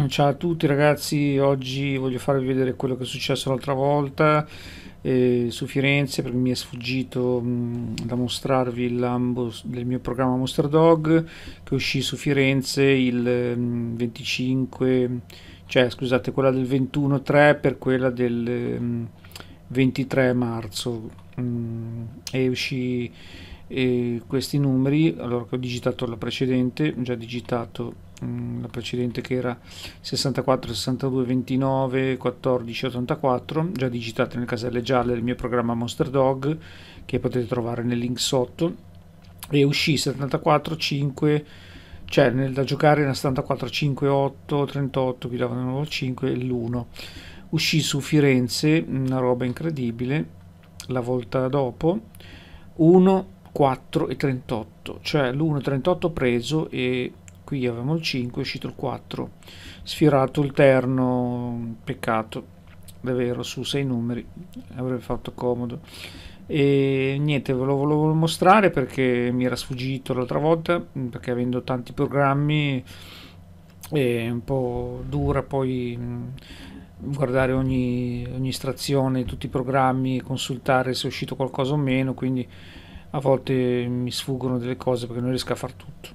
Mm. Ciao a tutti ragazzi, oggi voglio farvi vedere quello che è successo l'altra volta eh, su Firenze perché mi è sfuggito mh, mm, da mostrarvi il Lambo del mio programma Monster Dog che uscì su Firenze il mh, mm, 25, cioè scusate quella del 21-3 per quella del mh, 23 marzo e uscì e questi numeri allora che ho digitato la precedente ho già digitato mm, la precedente che era 64 62 29 14 84 già digitate nel caselle gialle del mio programma Monster Dog che potete trovare nel link sotto e uscì 74 5 cioè nel da giocare era 74 5 8 38 qui davano 5 e l'1 uscì su Firenze una roba incredibile la volta dopo 1 4,38 cioè l'1,38 preso e qui avevamo il 5 è uscito il 4 sfiorato il terno peccato davvero su sei numeri avrebbe fatto comodo e niente ve lo volevo mostrare perché mi era sfuggito l'altra volta perché avendo tanti programmi è un po' dura poi guardare ogni, ogni istrazione tutti i programmi consultare se è uscito qualcosa o meno quindi a volte mi sfuggono delle cose perché non riesco a far tutto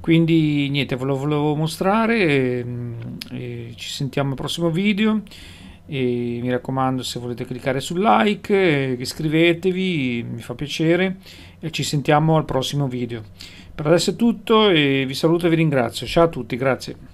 quindi niente ve lo volevo mostrare e, mm, e ci sentiamo al prossimo video e mi raccomando se volete cliccare sul like eh, iscrivetevi mi fa piacere e ci sentiamo al prossimo video per adesso è tutto e vi saluto e vi ringrazio ciao a tutti grazie